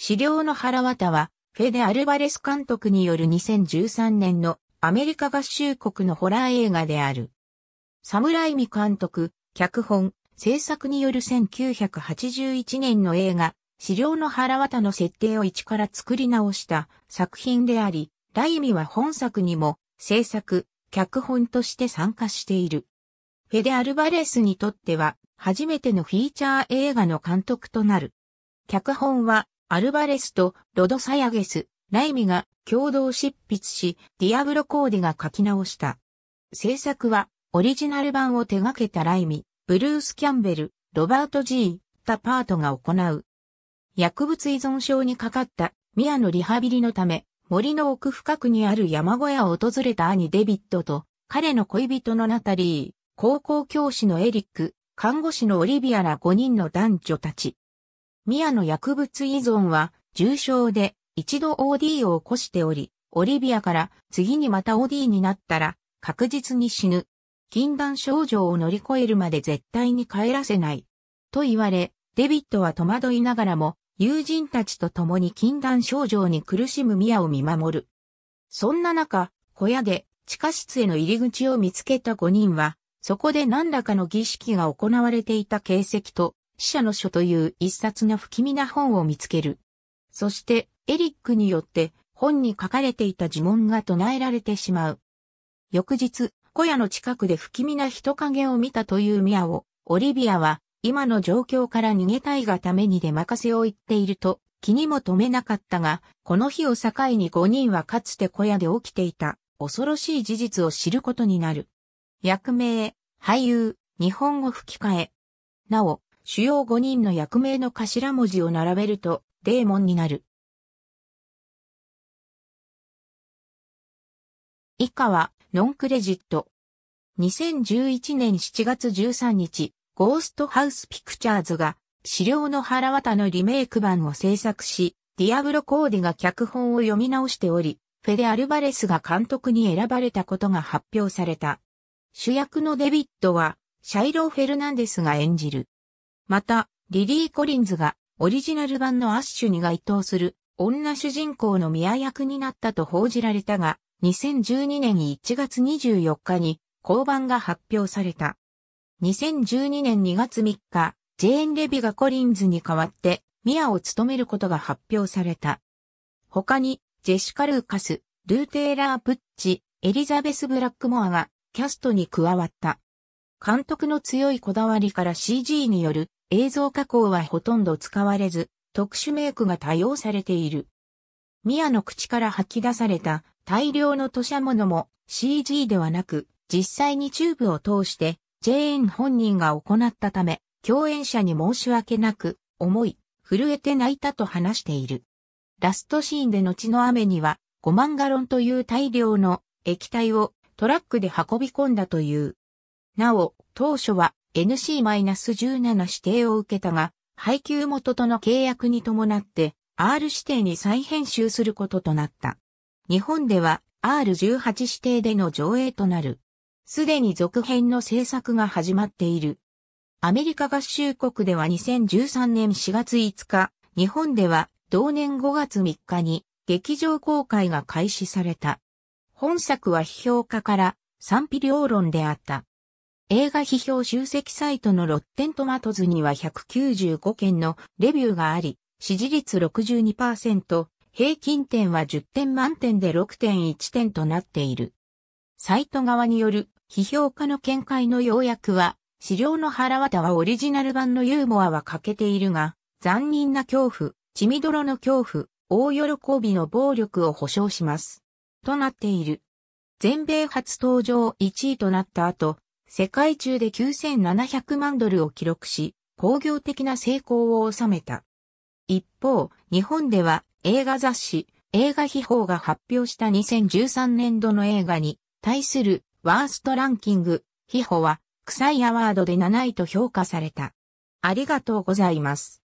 資料の腹渡は、フェデ・アルバレス監督による2013年のアメリカ合衆国のホラー映画である。サムライミ監督、脚本、制作による1981年の映画、資料の腹渡の設定を一から作り直した作品であり、ライミは本作にも制作、脚本として参加している。フェデ・アルバレスにとっては初めてのフィーチャー映画の監督となる。脚本はアルバレスとロドサヤゲス、ライミが共同執筆し、ディアブロコーデが書き直した。制作は、オリジナル版を手掛けたライミ、ブルース・キャンベル、ロバート・ジー、タパートが行う。薬物依存症にかかったミアのリハビリのため、森の奥深くにある山小屋を訪れた兄デビッドと、彼の恋人のナタリー、高校教師のエリック、看護師のオリビアら5人の男女たち。宮の薬物依存は重症で一度 OD を起こしており、オリビアから次にまた OD になったら確実に死ぬ。禁断症状を乗り越えるまで絶対に帰らせない。と言われ、デビットは戸惑いながらも友人たちと共に禁断症状に苦しむ宮を見守る。そんな中、小屋で地下室への入り口を見つけた5人は、そこで何らかの儀式が行われていた形跡と死者の書という一冊の不気味な本を見つける。そして、エリックによって本に書かれていた呪文が唱えられてしまう。翌日、小屋の近くで不気味な人影を見たというミアを、オリビアは今の状況から逃げたいがために出任せを言っていると気にも留めなかったが、この日を境に5人はかつて小屋で起きていた恐ろしい事実を知ることになる。役名、俳優、日本語吹き替え。なお、主要5人の役名の頭文字を並べると、デーモンになる。以下は、ノンクレジット。2011年7月13日、ゴーストハウスピクチャーズが、資料の腹渡のリメイク版を制作し、ディアブロ・コーディが脚本を読み直しており、フェデ・アルバレスが監督に選ばれたことが発表された。主役のデビッドは、シャイロー・フェルナンデスが演じる。また、リリー・コリンズがオリジナル版のアッシュに該当する女主人公の宮役になったと報じられたが、2012年1月24日に降板が発表された。2012年2月3日、ジェーン・レビがコリンズに代わってミアを務めることが発表された。他に、ジェシカ・ルーカス、ルーテーラー・ブッチ、エリザベス・ブラックモアがキャストに加わった。監督の強いこだわりから CG による映像加工はほとんど使われず、特殊メイクが多用されている。宮の口から吐き出された大量の土砂物も CG ではなく、実際にチューブを通して、ジェーン本人が行ったため、共演者に申し訳なく、思い、震えて泣いたと話している。ラストシーンで後の雨には、5万ガロンという大量の液体をトラックで運び込んだという。なお、当初は NC-17 指定を受けたが、配給元との契約に伴って R 指定に再編集することとなった。日本では R18 指定での上映となる。すでに続編の制作が始まっている。アメリカ合衆国では2013年4月5日、日本では同年5月3日に劇場公開が開始された。本作は批評家から賛否両論であった。映画批評集積サイトのロッテントマトズには195件のレビューがあり、支持率62%、平均点は10点満点で6.1点となっている。サイト側による批評家の見解の要約は、資料の腹渡はオリジナル版のユーモアは欠けているが、残忍な恐怖、血みどろの恐怖、大喜びの暴力を保障します。となっている。全米初登場1位となった後、世界中で9700万ドルを記録し、工業的な成功を収めた。一方、日本では映画雑誌、映画秘宝が発表した2013年度の映画に対するワーストランキング、秘宝は、臭いアワードで7位と評価された。ありがとうございます。